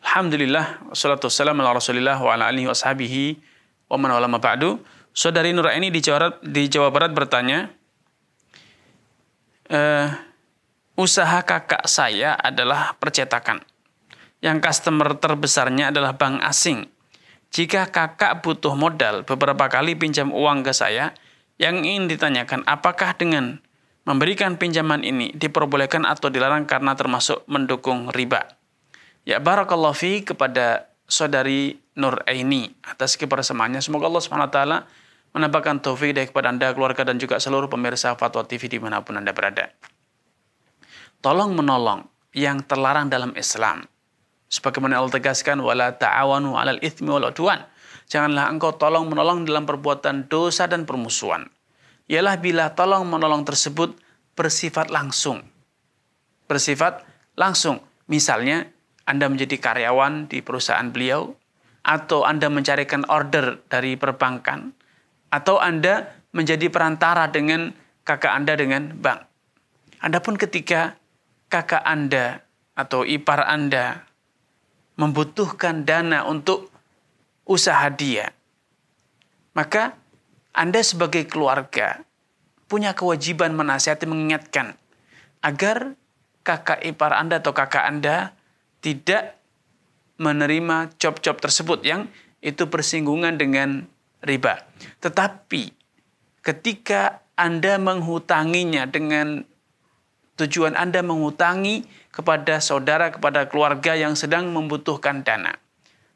Alhamdulillah, salatu wassalamu ala rasulillah wa ala alihi wa wa man wala ba'du. Saudari Nuraini di Jawa, Barat, di Jawa Barat bertanya, uh, usaha kakak saya adalah percetakan. Yang customer terbesarnya adalah bank asing. Jika kakak butuh modal beberapa kali pinjam uang ke saya, yang ingin ditanyakan apakah dengan memberikan pinjaman ini diperbolehkan atau dilarang karena termasuk mendukung riba. Ya barakallahu fi kepada saudari Nur Aini atas kebersamaannya. Semoga Allah SWT menambahkan taufik dari kepada Anda, keluarga dan juga seluruh pemirsa Fatwa TV dimanapun Anda berada. Tolong menolong yang terlarang dalam Islam. Sebagaimana Allah tegaskan, wala ta'awanu alal itsmi wal udwan. Janganlah engkau tolong menolong dalam perbuatan dosa dan permusuhan. Ialah bila tolong menolong tersebut bersifat langsung. Bersifat langsung. Misalnya, anda menjadi karyawan di perusahaan beliau, atau Anda mencarikan order dari perbankan, atau Anda menjadi perantara dengan kakak Anda dengan bank. Adapun ketika kakak Anda atau ipar Anda membutuhkan dana untuk usaha dia, maka Anda sebagai keluarga punya kewajiban menasihati, mengingatkan agar kakak ipar Anda atau kakak Anda tidak menerima cop-cop tersebut yang itu persinggungan dengan riba. Tetapi ketika Anda menghutanginya dengan tujuan Anda menghutangi kepada saudara, kepada keluarga yang sedang membutuhkan dana.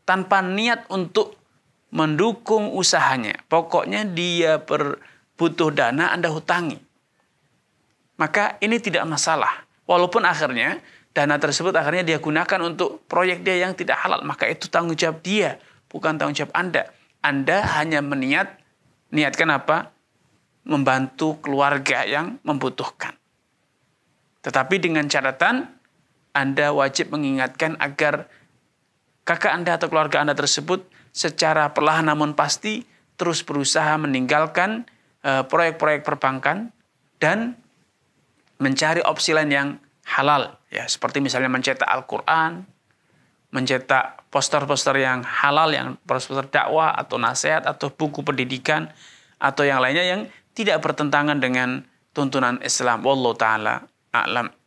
Tanpa niat untuk mendukung usahanya. Pokoknya dia butuh dana Anda hutangi. Maka ini tidak masalah. Walaupun akhirnya dana tersebut akhirnya dia gunakan untuk proyek dia yang tidak halal, maka itu tanggung jawab dia, bukan tanggung jawab Anda. Anda hanya meniat, niatkan apa? Membantu keluarga yang membutuhkan. Tetapi dengan catatan, Anda wajib mengingatkan agar kakak Anda atau keluarga Anda tersebut secara perlahan namun pasti terus berusaha meninggalkan eh, proyek-proyek perbankan dan mencari opsi lain yang halal ya seperti misalnya mencetak Al-Qur'an, mencetak poster-poster yang halal yang poster dakwah atau nasihat atau buku pendidikan atau yang lainnya yang tidak bertentangan dengan tuntunan Islam. Wallahu taala a'lam.